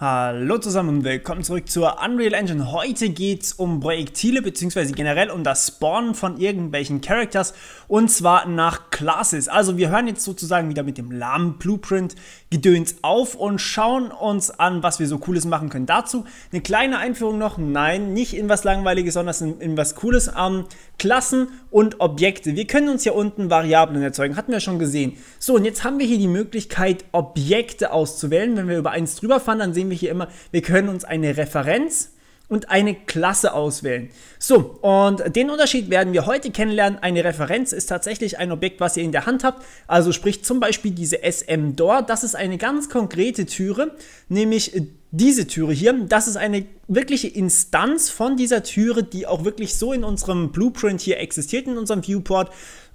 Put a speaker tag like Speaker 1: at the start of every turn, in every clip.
Speaker 1: Hallo zusammen und willkommen zurück zur Unreal Engine. Heute geht es um Projektile bzw. generell um das Spawnen von irgendwelchen Characters und zwar nach Classes. Also wir hören jetzt sozusagen wieder mit dem lahmen Blueprint Gedöns auf und schauen uns an, was wir so Cooles machen können. Dazu eine kleine Einführung noch. Nein, nicht in was Langweiliges, sondern in, was Cooles. Ähm, Klassen und Objekte. Wir können uns hier unten Variablen erzeugen, hatten wir schon gesehen. So und jetzt haben wir hier die Möglichkeit Objekte auszuwählen. Wenn wir über eins drüber fahren, dann sehen sehen wir hier immer, wir können uns eine Referenz und eine Klasse auswählen. So, und den Unterschied werden wir heute kennenlernen. Eine Referenz ist tatsächlich ein Objekt, was ihr in der Hand habt. Also sprich zum Beispiel diese SM-Door. Das ist eine ganz konkrete Türe, nämlich diese Türe hier. Das ist eine wirkliche Instanz von dieser Türe, die auch wirklich so in unserem Blueprint hier existiert, in unserem Viewport.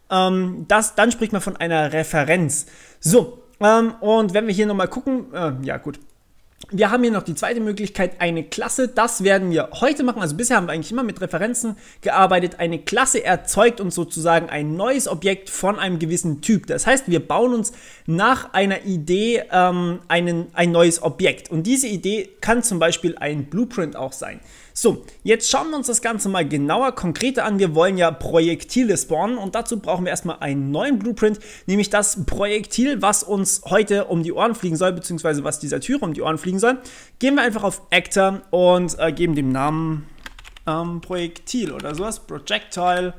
Speaker 1: Ähm, das, dann spricht man von einer Referenz. So, ähm, und wenn wir hier nochmal gucken, äh, ja gut, wir haben hier noch die zweite Möglichkeit, eine Klasse. Das werden wir heute machen. Also bisher haben wir eigentlich immer mit Referenzen gearbeitet. Eine Klasse erzeugt uns sozusagen ein neues Objekt von einem gewissen Typ. Das heißt, wir bauen uns nach einer Idee ähm, einen, ein neues Objekt. Und diese Idee kann zum Beispiel ein Blueprint auch sein. So, jetzt schauen wir uns das Ganze mal genauer, konkreter an. Wir wollen ja Projektile spawnen und dazu brauchen wir erstmal einen neuen Blueprint, nämlich das Projektil, was uns heute um die Ohren fliegen soll, beziehungsweise was dieser Türe um die Ohren fliegen soll. Gehen wir einfach auf Actor und äh, geben dem Namen ähm, Projektil oder sowas, Projectile.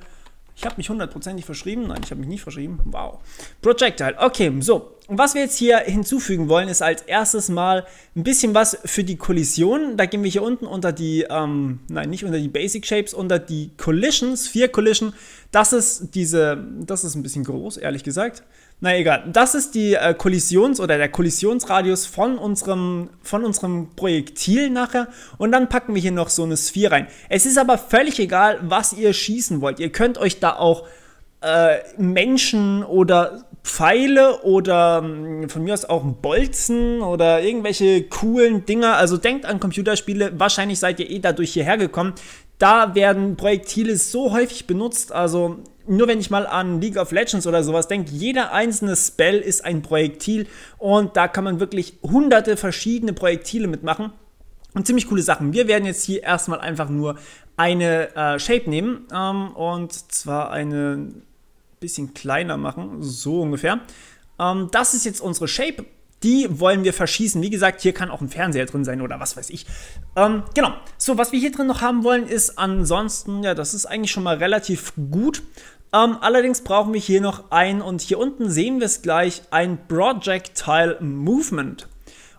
Speaker 1: Ich habe mich hundertprozentig verschrieben. Nein, ich habe mich nicht verschrieben. Wow. Projectile. Okay, so was wir jetzt hier hinzufügen wollen, ist als erstes mal ein bisschen was für die Kollision. Da gehen wir hier unten unter die, ähm, nein, nicht unter die Basic Shapes, unter die Collisions, Sphere Collision. Das ist diese, das ist ein bisschen groß, ehrlich gesagt. Na egal, das ist die äh, Kollisions- oder der Kollisionsradius von unserem, von unserem Projektil nachher. Und dann packen wir hier noch so eine Sphere rein. Es ist aber völlig egal, was ihr schießen wollt. Ihr könnt euch da auch äh, Menschen oder Pfeile oder ähm, von mir aus auch Bolzen oder irgendwelche coolen Dinger. Also denkt an Computerspiele. Wahrscheinlich seid ihr eh dadurch hierher gekommen. Da werden Projektile so häufig benutzt. Also nur wenn ich mal an League of Legends oder sowas denke, jeder einzelne Spell ist ein Projektil und da kann man wirklich hunderte verschiedene Projektile mitmachen. Und ziemlich coole Sachen. Wir werden jetzt hier erstmal einfach nur eine äh, Shape nehmen ähm, und zwar eine bisschen kleiner machen, so ungefähr. Ähm, das ist jetzt unsere Shape. Die wollen wir verschießen. Wie gesagt, hier kann auch ein Fernseher drin sein oder was weiß ich. Ähm, genau. So, was wir hier drin noch haben wollen, ist ansonsten, ja, das ist eigentlich schon mal relativ gut. Ähm, allerdings brauchen wir hier noch ein, und hier unten sehen wir es gleich, ein Projectile Movement.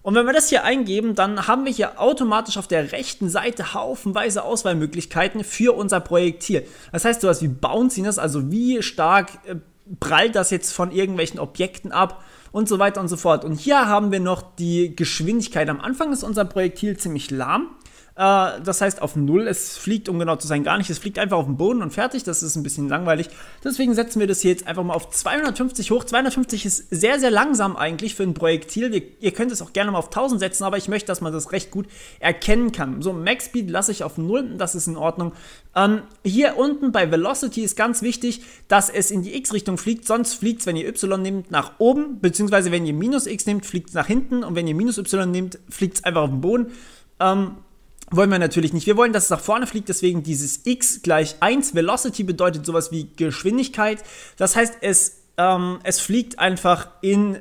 Speaker 1: Und wenn wir das hier eingeben, dann haben wir hier automatisch auf der rechten Seite haufenweise Auswahlmöglichkeiten für unser Projektil. Das heißt sowas wie Bounciness, also wie stark äh, prallt das jetzt von irgendwelchen Objekten ab und so weiter und so fort. Und hier haben wir noch die Geschwindigkeit. Am Anfang ist unser Projektil ziemlich lahm. Äh, das heißt auf null. Es fliegt, um genau zu sein, gar nicht. Es fliegt einfach auf den Boden und fertig. Das ist ein bisschen langweilig. Deswegen setzen wir das hier jetzt einfach mal auf 250 hoch. 250 ist sehr, sehr langsam eigentlich für ein Projektil. Wir, ihr könnt es auch gerne mal auf 1000 setzen, aber ich möchte, dass man das recht gut erkennen kann. So, Max Speed lasse ich auf null. Das ist in Ordnung. Ähm, hier unten bei Velocity ist ganz wichtig, dass es in die X-Richtung fliegt. Sonst fliegt es, wenn ihr Y nehmt, nach oben. Beziehungsweise wenn ihr minus X nehmt, fliegt es nach hinten. Und wenn ihr minus Y nehmt, fliegt es einfach auf den Boden. Ähm, wollen wir natürlich nicht. Wir wollen, dass es nach vorne fliegt, deswegen dieses x gleich 1. Velocity bedeutet sowas wie Geschwindigkeit. Das heißt, es, ähm, es fliegt einfach in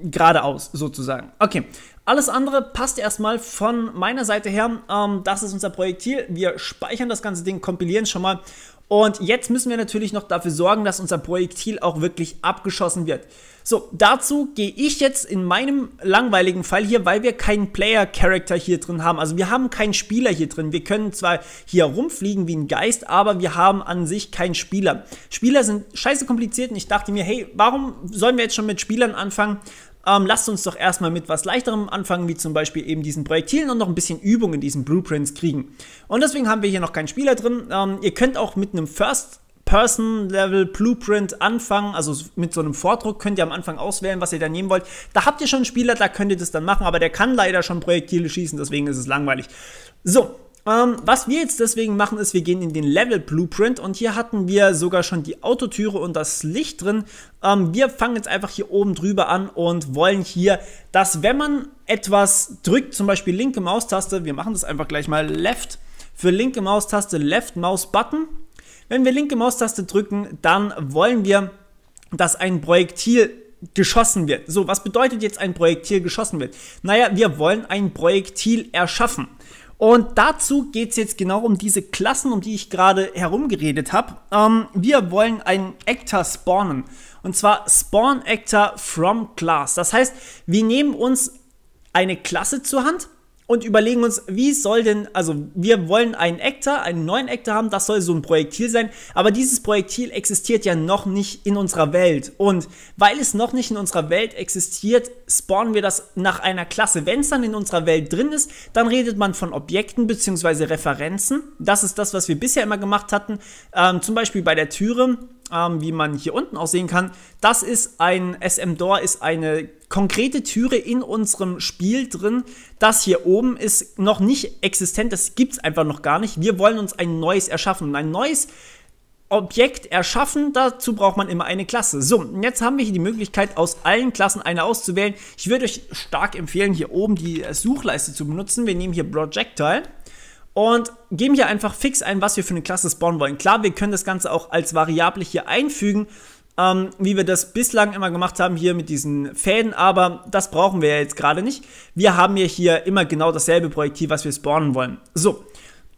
Speaker 1: geradeaus sozusagen. Okay, alles andere passt erstmal von meiner Seite her. Ähm, das ist unser Projektil. Wir speichern das ganze Ding, kompilieren es schon mal und jetzt müssen wir natürlich noch dafür sorgen, dass unser Projektil auch wirklich abgeschossen wird. So, dazu gehe ich jetzt in meinem langweiligen Fall hier, weil wir keinen Player-Character hier drin haben. Also wir haben keinen Spieler hier drin. Wir können zwar hier rumfliegen wie ein Geist, aber wir haben an sich keinen Spieler. Spieler sind scheiße kompliziert und ich dachte mir, hey, warum sollen wir jetzt schon mit Spielern anfangen, ähm, lasst uns doch erstmal mit was Leichterem anfangen, wie zum Beispiel eben diesen Projektilen und noch ein bisschen Übung in diesen Blueprints kriegen. Und deswegen haben wir hier noch keinen Spieler drin. Ähm, ihr könnt auch mit einem First Person-Level-Blueprint anfangen. Also mit so einem Vordruck könnt ihr am Anfang auswählen, was ihr dann nehmen wollt. Da habt ihr schon einen Spieler, da könnt ihr das dann machen, aber der kann leider schon Projektile schießen, deswegen ist es langweilig. So, ähm, was wir jetzt deswegen machen, ist, wir gehen in den Level Blueprint und hier hatten wir sogar schon die Autotüre und das Licht drin. Ähm, wir fangen jetzt einfach hier oben drüber an und wollen hier, dass wenn man etwas drückt, zum Beispiel linke Maustaste, wir machen das einfach gleich mal Left, für linke Maustaste Left Maus Button. Wenn wir linke Maustaste drücken, dann wollen wir, dass ein Projektil geschossen wird. So, was bedeutet jetzt ein Projektil geschossen wird? Naja, wir wollen ein Projektil erschaffen. Und dazu geht es jetzt genau um diese Klassen, um die ich gerade herumgeredet habe. Ähm, wir wollen einen Actor spawnen. Und zwar Spawn Actor from Class. Das heißt, wir nehmen uns eine Klasse zur Hand und überlegen uns, wie soll denn, also wir wollen einen Actor, einen neuen Actor haben, das soll so ein Projektil sein, aber dieses Projektil existiert ja noch nicht in unserer Welt. Und weil es noch nicht in unserer Welt existiert, spawnen wir das nach einer Klasse. Wenn es dann in unserer Welt drin ist, dann redet man von Objekten bzw. Referenzen. Das ist das, was wir bisher immer gemacht hatten. Ähm, zum Beispiel bei der Türe ähm, wie man hier unten auch sehen kann. Das ist ein SM Door, ist eine konkrete Türe in unserem Spiel drin. Das hier oben ist noch nicht existent, das gibt es einfach noch gar nicht. Wir wollen uns ein neues erschaffen und ein neues Objekt erschaffen, dazu braucht man immer eine Klasse. So, jetzt haben wir hier die Möglichkeit, aus allen Klassen eine auszuwählen. Ich würde euch stark empfehlen, hier oben die Suchleiste zu benutzen. Wir nehmen hier Projectile und geben hier einfach fix ein, was wir für eine Klasse spawnen wollen. Klar, wir können das Ganze auch als Variable hier einfügen, ähm, wie wir das bislang immer gemacht haben hier mit diesen Fäden, aber das brauchen wir ja jetzt gerade nicht. Wir haben ja hier immer genau dasselbe Projektiv, was wir spawnen wollen. So,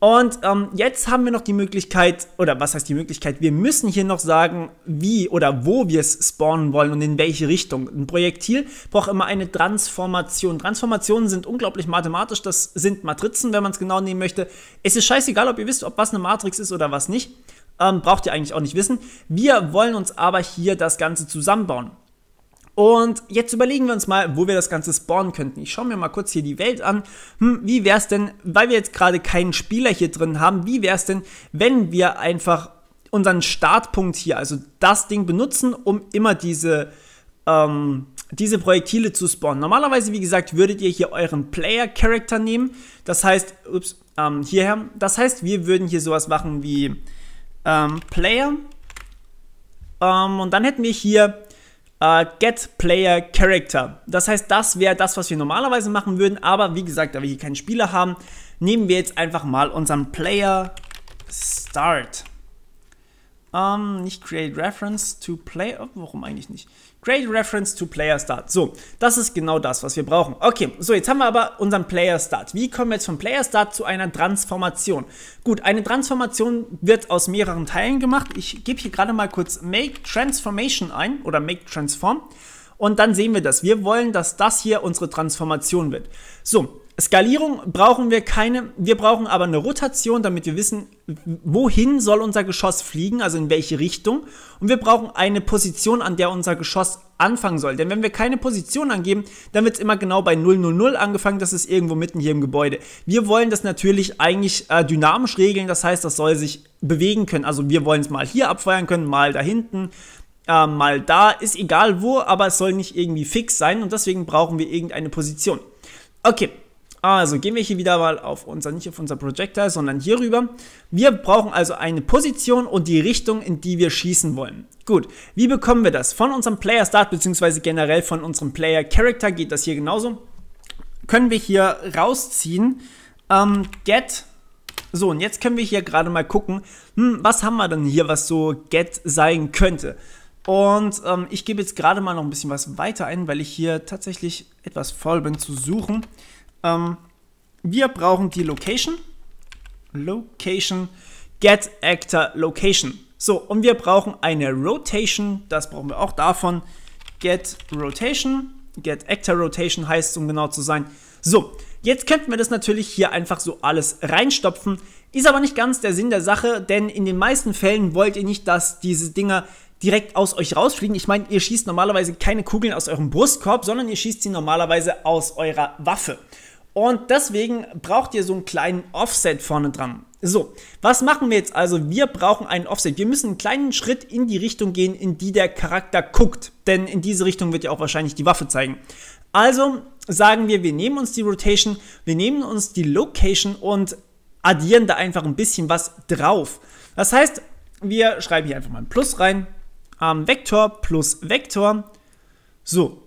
Speaker 1: und ähm, jetzt haben wir noch die Möglichkeit, oder was heißt die Möglichkeit, wir müssen hier noch sagen, wie oder wo wir es spawnen wollen und in welche Richtung. Ein Projektil braucht immer eine Transformation. Transformationen sind unglaublich mathematisch, das sind Matrizen, wenn man es genau nehmen möchte. Es ist scheißegal, ob ihr wisst, ob was eine Matrix ist oder was nicht. Ähm, braucht ihr eigentlich auch nicht wissen. Wir wollen uns aber hier das Ganze zusammenbauen. Und jetzt überlegen wir uns mal, wo wir das Ganze spawnen könnten. Ich schaue mir mal kurz hier die Welt an. Hm, wie wäre es denn, weil wir jetzt gerade keinen Spieler hier drin haben, wie wäre es denn, wenn wir einfach unseren Startpunkt hier, also das Ding benutzen, um immer diese, ähm, diese Projektile zu spawnen. Normalerweise, wie gesagt, würdet ihr hier euren Player-Character nehmen. Das heißt, ups, ähm, hierher. Das heißt, wir würden hier sowas machen wie ähm, Player. Ähm, und dann hätten wir hier äh, Get Player Character. Das heißt, das wäre das, was wir normalerweise machen würden, aber wie gesagt, da wir hier keinen Spieler haben, nehmen wir jetzt einfach mal unseren Player Start. Um, ähm, nicht Create Reference to Player, oh, warum eigentlich nicht? Great Reference to Player Start. So, das ist genau das, was wir brauchen. Okay, so jetzt haben wir aber unseren Player Start. Wie kommen wir jetzt vom Player Start zu einer Transformation? Gut, eine Transformation wird aus mehreren Teilen gemacht. Ich gebe hier gerade mal kurz Make Transformation ein oder Make Transform und dann sehen wir das. Wir wollen, dass das hier unsere Transformation wird. So, Skalierung brauchen wir keine, wir brauchen aber eine Rotation, damit wir wissen, wohin soll unser Geschoss fliegen, also in welche Richtung. Und wir brauchen eine Position, an der unser Geschoss anfangen soll. Denn wenn wir keine Position angeben, dann wird es immer genau bei 000 angefangen, das ist irgendwo mitten hier im Gebäude. Wir wollen das natürlich eigentlich äh, dynamisch regeln, das heißt, das soll sich bewegen können. Also wir wollen es mal hier abfeuern können, mal da hinten, äh, mal da, ist egal wo, aber es soll nicht irgendwie fix sein und deswegen brauchen wir irgendeine Position. Okay, also gehen wir hier wieder mal auf unser, nicht auf unser Projector, sondern hier rüber. Wir brauchen also eine Position und die Richtung, in die wir schießen wollen. Gut, wie bekommen wir das? Von unserem Player Start bzw. generell von unserem Player Character geht das hier genauso. Können wir hier rausziehen, ähm, get so, und jetzt können wir hier gerade mal gucken, hm, was haben wir denn hier, was so get sein könnte. Und ähm, ich gebe jetzt gerade mal noch ein bisschen was weiter ein, weil ich hier tatsächlich etwas voll bin zu suchen. Ähm, wir brauchen die Location. Location. Get Actor Location. So, und wir brauchen eine Rotation. Das brauchen wir auch davon. Get Rotation. Get Actor Rotation heißt, um genau zu sein. So, jetzt könnten wir das natürlich hier einfach so alles reinstopfen. Ist aber nicht ganz der Sinn der Sache, denn in den meisten Fällen wollt ihr nicht, dass diese Dinger direkt aus euch rausfliegen. Ich meine, ihr schießt normalerweise keine Kugeln aus eurem Brustkorb, sondern ihr schießt sie normalerweise aus eurer Waffe. Und deswegen braucht ihr so einen kleinen Offset vorne dran. So, was machen wir jetzt also? Wir brauchen einen Offset. Wir müssen einen kleinen Schritt in die Richtung gehen, in die der Charakter guckt. Denn in diese Richtung wird ja auch wahrscheinlich die Waffe zeigen. Also sagen wir, wir nehmen uns die Rotation, wir nehmen uns die Location und addieren da einfach ein bisschen was drauf. Das heißt, wir schreiben hier einfach mal ein Plus rein ähm, Vektor plus Vektor. So.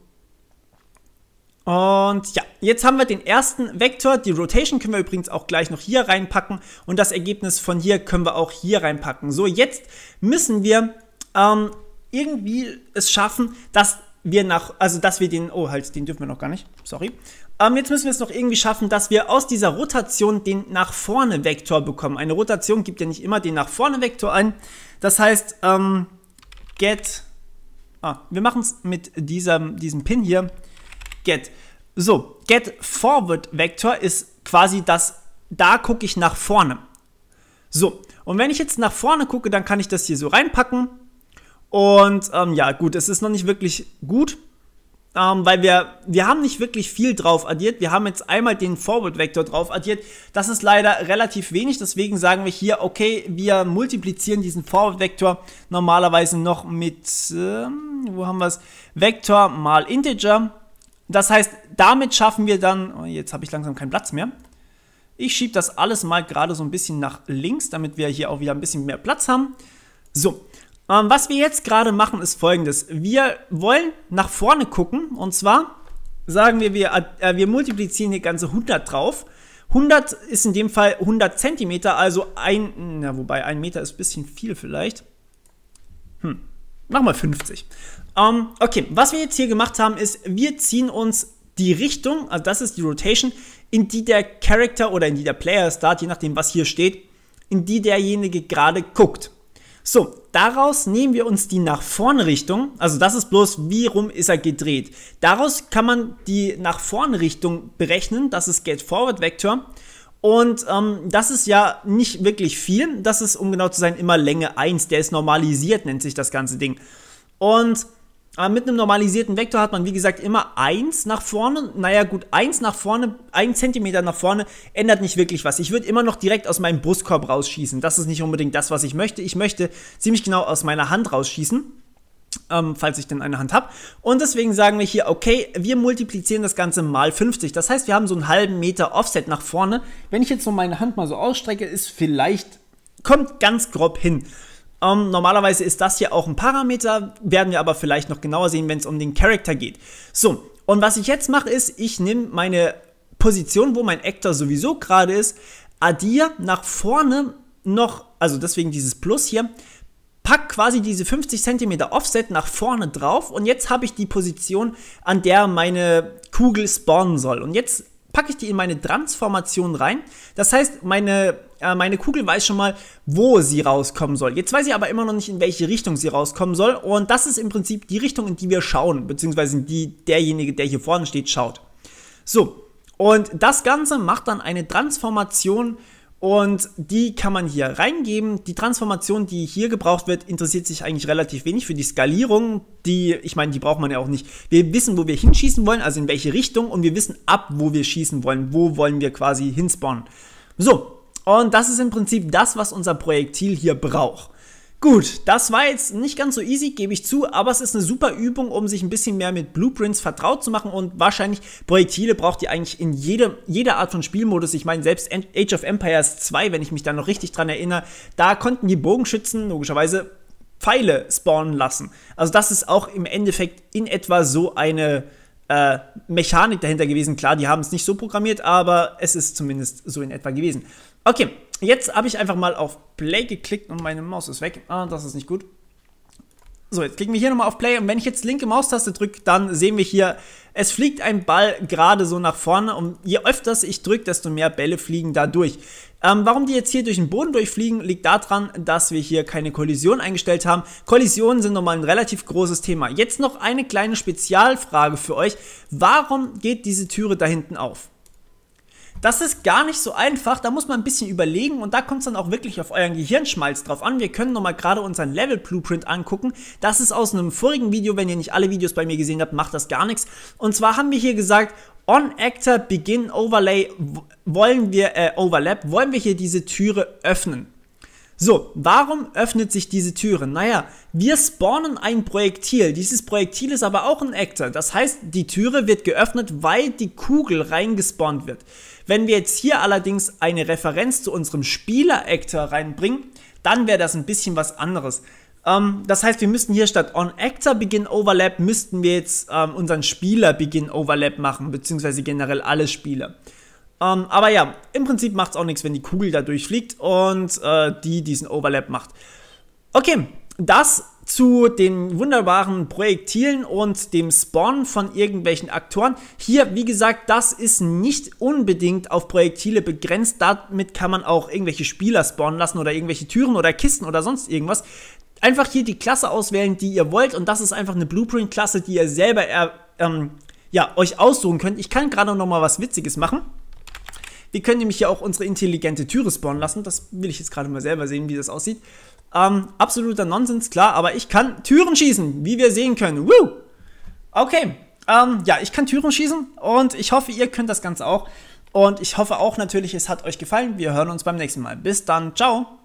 Speaker 1: Und ja, jetzt haben wir den ersten Vektor. Die Rotation können wir übrigens auch gleich noch hier reinpacken. Und das Ergebnis von hier können wir auch hier reinpacken. So, jetzt müssen wir ähm, irgendwie es schaffen, dass wir nach, also dass wir den, oh halt, den dürfen wir noch gar nicht, sorry. Ähm, jetzt müssen wir es noch irgendwie schaffen, dass wir aus dieser Rotation den nach vorne Vektor bekommen. Eine Rotation gibt ja nicht immer den nach vorne Vektor ein. Das heißt, ähm, get. Ah, wir machen es mit diesem, diesem Pin hier. Get. So, get forward Vector ist quasi das, da gucke ich nach vorne. So, und wenn ich jetzt nach vorne gucke, dann kann ich das hier so reinpacken. Und ähm, ja, gut, es ist noch nicht wirklich gut, ähm, weil wir, wir haben nicht wirklich viel drauf addiert. Wir haben jetzt einmal den Forward-Vektor drauf addiert. Das ist leider relativ wenig, deswegen sagen wir hier, okay, wir multiplizieren diesen Forward-Vektor normalerweise noch mit, äh, wo haben wir es, Vektor mal Integer. Das heißt, damit schaffen wir dann, oh, jetzt habe ich langsam keinen Platz mehr. Ich schiebe das alles mal gerade so ein bisschen nach links, damit wir hier auch wieder ein bisschen mehr Platz haben. So, ähm, was wir jetzt gerade machen, ist folgendes. Wir wollen nach vorne gucken und zwar sagen wir, wir, äh, wir multiplizieren hier ganze 100 drauf. 100 ist in dem Fall 100 Zentimeter, also ein, na wobei ein Meter ist ein bisschen viel vielleicht. Hm, mach mal 50. Ähm, okay, was wir jetzt hier gemacht haben, ist, wir ziehen uns die Richtung, also das ist die Rotation, in die der Character oder in die der Player Start, je nachdem was hier steht, in die derjenige gerade guckt. So, daraus nehmen wir uns die nach vorne Richtung, also das ist bloß, wie rum ist er gedreht. Daraus kann man die nach vorne Richtung berechnen, das ist Get Forward Vector. Und ähm, das ist ja nicht wirklich viel, das ist, um genau zu sein, immer Länge 1, der ist normalisiert, nennt sich das ganze Ding. Und aber mit einem normalisierten Vektor hat man, wie gesagt, immer 1 nach vorne. Naja, gut, 1 nach vorne, 1 Zentimeter nach vorne ändert nicht wirklich was. Ich würde immer noch direkt aus meinem Brustkorb rausschießen. Das ist nicht unbedingt das, was ich möchte. Ich möchte ziemlich genau aus meiner Hand rausschießen. Ähm, falls ich denn eine Hand habe. Und deswegen sagen wir hier, okay, wir multiplizieren das Ganze mal 50. Das heißt, wir haben so einen halben Meter Offset nach vorne. Wenn ich jetzt so meine Hand mal so ausstrecke, ist vielleicht, kommt ganz grob hin. Ähm, normalerweise ist das hier auch ein Parameter, werden wir aber vielleicht noch genauer sehen, wenn es um den Charakter geht. So, und was ich jetzt mache, ist, ich nehme meine Position, wo mein Actor sowieso gerade ist, addiere nach vorne noch, also deswegen dieses Plus hier, pack quasi diese 50 cm Offset nach vorne drauf und jetzt habe ich die Position, an der meine Kugel spawnen soll. Und jetzt packe ich die in meine Transformation rein. Das heißt, meine, äh, meine Kugel weiß schon mal, wo sie rauskommen soll. Jetzt weiß ich aber immer noch nicht, in welche Richtung sie rauskommen soll. Und das ist im Prinzip die Richtung, in die wir schauen, beziehungsweise in die derjenige, der hier vorne steht, schaut. So, und das Ganze macht dann eine Transformation und die kann man hier reingeben. Die Transformation, die hier gebraucht wird, interessiert sich eigentlich relativ wenig für die Skalierung. Die, ich meine, die braucht man ja auch nicht. Wir wissen, wo wir hinschießen wollen, also in welche Richtung, und wir wissen ab, wo wir schießen wollen. Wo wollen wir quasi hinspawnen. So, und das ist im Prinzip das, was unser Projektil hier braucht. Gut, das war jetzt nicht ganz so easy, gebe ich zu, aber es ist eine super Übung, um sich ein bisschen mehr mit Blueprints vertraut zu machen und wahrscheinlich Projektile braucht ihr eigentlich in jedem, jeder Art von Spielmodus. Ich meine, selbst Age of Empires 2, wenn ich mich da noch richtig dran erinnere, da konnten die Bogenschützen logischerweise Pfeile spawnen lassen. Also das ist auch im Endeffekt in etwa so eine äh, Mechanik dahinter gewesen. Klar, die haben es nicht so programmiert, aber es ist zumindest so in etwa gewesen. Okay, Jetzt habe ich einfach mal auf Play geklickt und meine Maus ist weg. Ah, das ist nicht gut. So, jetzt klicken wir hier nochmal auf Play und wenn ich jetzt linke Maustaste drücke, dann sehen wir hier, es fliegt ein Ball gerade so nach vorne und je öfters ich drücke, desto mehr Bälle fliegen da durch. Ähm, warum die jetzt hier durch den Boden durchfliegen, liegt daran, dass wir hier keine Kollision eingestellt haben. Kollisionen sind nochmal ein relativ großes Thema. Jetzt noch eine kleine Spezialfrage für euch. Warum geht diese Türe da hinten auf? Das ist gar nicht so einfach, da muss man ein bisschen überlegen und da kommt es dann auch wirklich auf euren Gehirnschmalz drauf an. Wir können nochmal gerade unseren Level Blueprint angucken. Das ist aus einem vorigen Video, wenn ihr nicht alle Videos bei mir gesehen habt, macht das gar nichts. Und zwar haben wir hier gesagt, On-Actor Begin Overlay wollen wir, äh, Overlap, wollen wir hier diese Türe öffnen. So, warum öffnet sich diese Türe? Naja, wir spawnen ein Projektil. Dieses Projektil ist aber auch ein Actor. Das heißt, die Türe wird geöffnet, weil die Kugel reingespawnt wird. Wenn wir jetzt hier allerdings eine Referenz zu unserem Spieler-Actor reinbringen, dann wäre das ein bisschen was anderes. Ähm, das heißt, wir müssten hier statt On-Actor-Begin-Overlap, müssten wir jetzt ähm, unseren Spieler-Begin-Overlap machen, beziehungsweise generell alle Spieler. Ähm, aber ja, im Prinzip macht es auch nichts, wenn die Kugel da durchfliegt und äh, die diesen Overlap macht. Okay, das zu den wunderbaren Projektilen und dem Spawn von irgendwelchen Aktoren. Hier, wie gesagt, das ist nicht unbedingt auf Projektile begrenzt. Damit kann man auch irgendwelche Spieler spawnen lassen oder irgendwelche Türen oder Kisten oder sonst irgendwas. Einfach hier die Klasse auswählen, die ihr wollt. Und das ist einfach eine Blueprint-Klasse, die ihr selber ähm, ja, euch aussuchen könnt. Ich kann gerade noch mal was Witziges machen. Wir können nämlich hier auch unsere intelligente Türe spawnen lassen. Das will ich jetzt gerade mal selber sehen, wie das aussieht. Ähm, absoluter Nonsens, klar, aber ich kann Türen schießen, wie wir sehen können. Woo! Okay, ähm, ja, ich kann Türen schießen und ich hoffe, ihr könnt das Ganze auch. Und ich hoffe auch natürlich, es hat euch gefallen. Wir hören uns beim nächsten Mal. Bis dann, ciao!